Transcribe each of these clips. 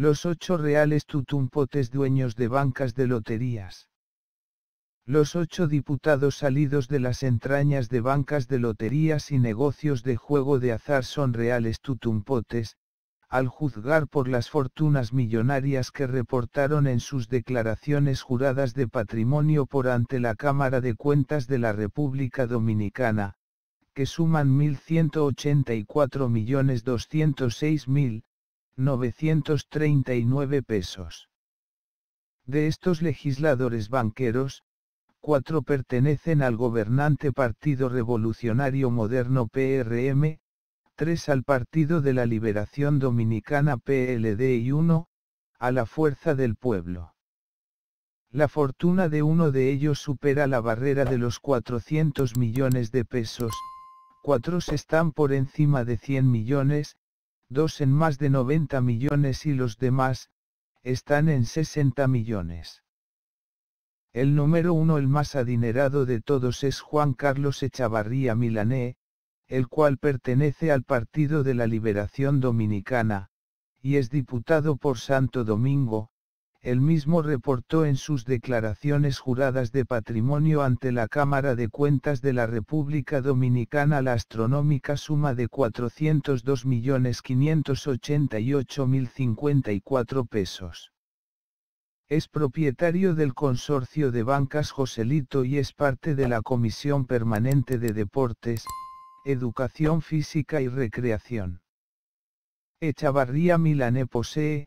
Los ocho reales tutumpotes dueños de bancas de loterías. Los ocho diputados salidos de las entrañas de bancas de loterías y negocios de juego de azar son reales tutumpotes, al juzgar por las fortunas millonarias que reportaron en sus declaraciones juradas de patrimonio por ante la Cámara de Cuentas de la República Dominicana, que suman 1.184.206.000, 939 pesos. De estos legisladores banqueros, cuatro pertenecen al gobernante Partido Revolucionario Moderno PRM, tres al Partido de la Liberación Dominicana PLD y uno, a la Fuerza del Pueblo. La fortuna de uno de ellos supera la barrera de los 400 millones de pesos, cuatro están por encima de 100 millones, dos en más de 90 millones y los demás, están en 60 millones. El número uno el más adinerado de todos es Juan Carlos Echavarría Milané, el cual pertenece al Partido de la Liberación Dominicana, y es diputado por Santo Domingo, el mismo reportó en sus declaraciones juradas de patrimonio ante la Cámara de Cuentas de la República Dominicana la astronómica suma de 402.588.054 pesos. Es propietario del consorcio de bancas Joselito y es parte de la Comisión Permanente de Deportes, Educación Física y Recreación. Echavarría Milané posee,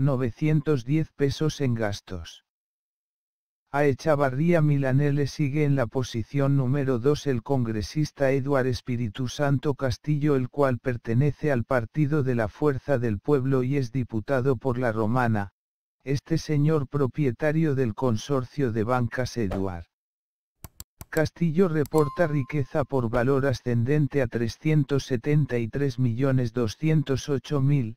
910 pesos en gastos. A Echavarría Milanele sigue en la posición número 2 el congresista Eduard Espíritu Santo Castillo el cual pertenece al Partido de la Fuerza del Pueblo y es diputado por la Romana, este señor propietario del consorcio de bancas Eduard. Castillo reporta riqueza por valor ascendente a 373.208.000,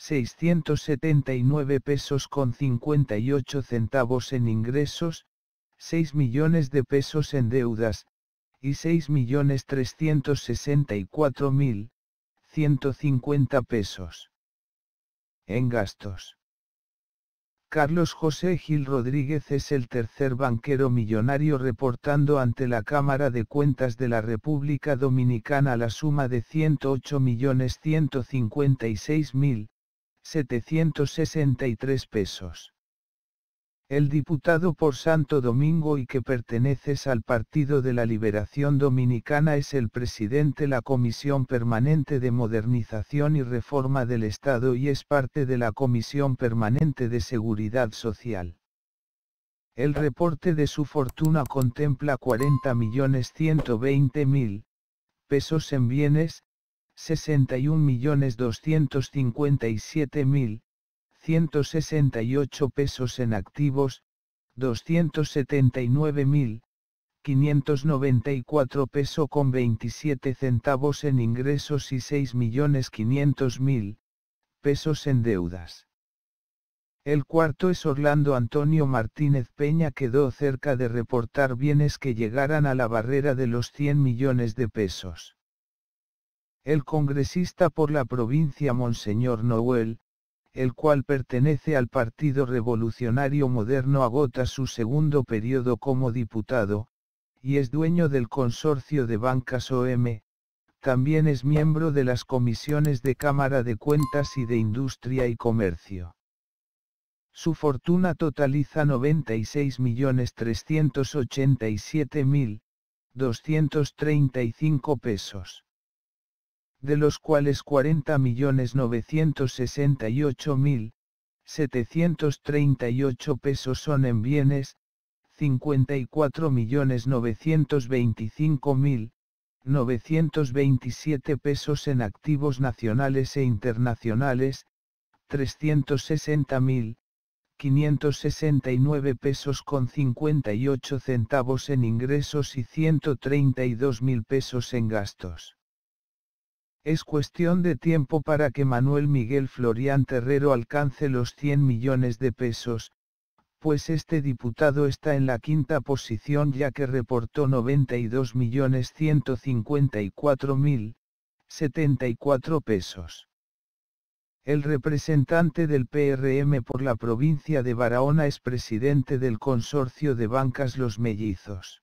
679 pesos con 58 centavos en ingresos, 6 millones de pesos en deudas, y millones mil 150 pesos. En gastos. Carlos José Gil Rodríguez es el tercer banquero millonario reportando ante la Cámara de Cuentas de la República Dominicana la suma de millones mil 763 pesos. El diputado por Santo Domingo y que perteneces al Partido de la Liberación Dominicana es el presidente de la Comisión Permanente de Modernización y Reforma del Estado y es parte de la Comisión Permanente de Seguridad Social. El reporte de su fortuna contempla 40.120.000 pesos en bienes, 61.257.168 pesos en activos, 279.594 pesos con 27 centavos en ingresos y 6.500.000 pesos en deudas. El cuarto es Orlando Antonio Martínez Peña quedó cerca de reportar bienes que llegaran a la barrera de los 100 millones de pesos el congresista por la provincia Monseñor Noel, el cual pertenece al Partido Revolucionario Moderno agota su segundo periodo como diputado, y es dueño del consorcio de bancas OM, también es miembro de las comisiones de Cámara de Cuentas y de Industria y Comercio. Su fortuna totaliza 96.387.235 pesos de los cuales 40.968.738 pesos son en bienes, 54.925.927 pesos en activos nacionales e internacionales, 360.569 pesos con 58 centavos en ingresos y 132.000 pesos en gastos. Es cuestión de tiempo para que Manuel Miguel Florián Terrero alcance los 100 millones de pesos, pues este diputado está en la quinta posición ya que reportó 92.154.074 pesos. El representante del PRM por la provincia de Barahona es presidente del Consorcio de Bancas Los Mellizos.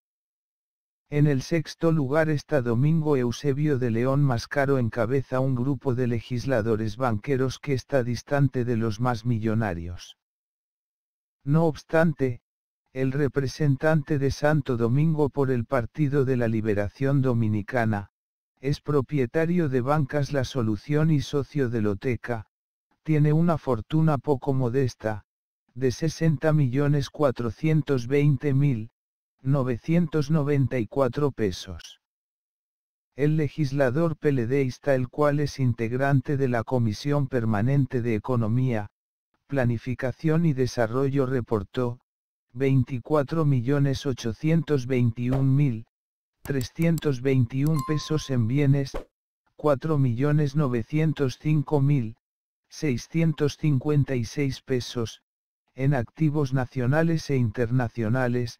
En el sexto lugar está Domingo Eusebio de León Mascaro encabeza un grupo de legisladores banqueros que está distante de los más millonarios. No obstante, el representante de Santo Domingo por el Partido de la Liberación Dominicana, es propietario de Bancas La Solución y socio de Loteca, tiene una fortuna poco modesta, de 60.420.000 994 pesos. El legislador peledeísta el cual es integrante de la Comisión Permanente de Economía, Planificación y Desarrollo reportó, 24.821.321 pesos en bienes, 4.905.656 pesos, en activos nacionales e internacionales,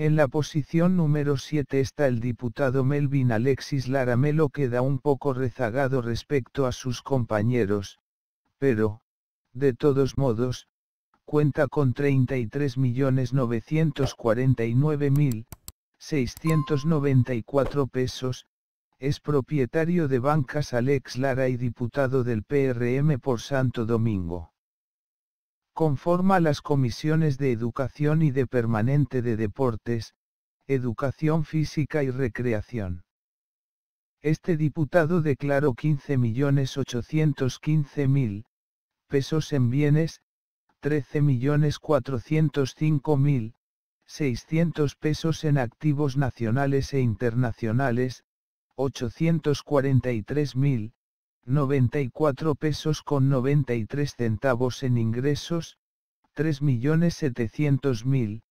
En la posición número 7 está el diputado Melvin Alexis Laramelo queda un poco rezagado respecto a sus compañeros, pero, de todos modos, cuenta con 33.949.694 pesos, es propietario de bancas Alex Lara y diputado del PRM por Santo Domingo. Conforma las comisiones de educación y de permanente de deportes, educación física y recreación. Este diputado declaró 15.815.000 pesos en bienes, 13.405.600 pesos en activos nacionales e internacionales, 843.000, 94 pesos con 93 centavos en ingresos, 3.700.000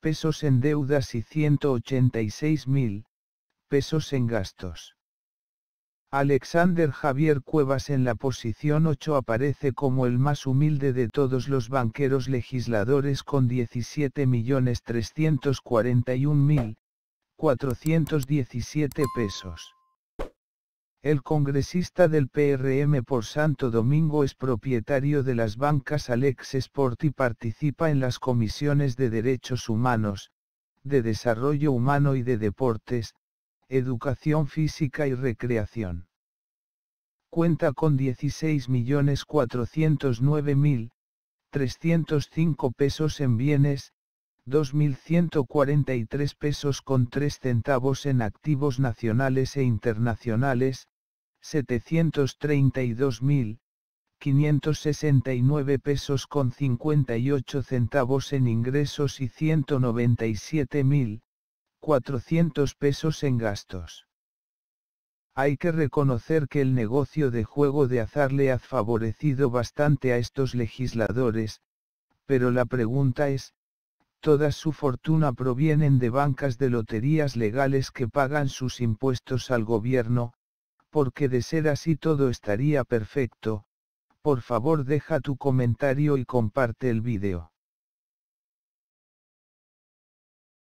pesos en deudas y 186.000 pesos en gastos. Alexander Javier Cuevas en la posición 8 aparece como el más humilde de todos los banqueros legisladores con 17.341.417 pesos. El congresista del PRM por Santo Domingo es propietario de las bancas Alex Sport y participa en las comisiones de Derechos Humanos, de Desarrollo Humano y de Deportes, Educación Física y Recreación. Cuenta con 16.409.305 pesos en bienes, 2.143 pesos con 3 centavos en activos nacionales e internacionales, 732.569 pesos con 58 centavos en ingresos y 197.400 pesos en gastos. Hay que reconocer que el negocio de juego de azar le ha favorecido bastante a estos legisladores, pero la pregunta es, toda su fortuna provienen de bancas de loterías legales que pagan sus impuestos al gobierno, porque de ser así todo estaría perfecto, por favor deja tu comentario y comparte el vídeo.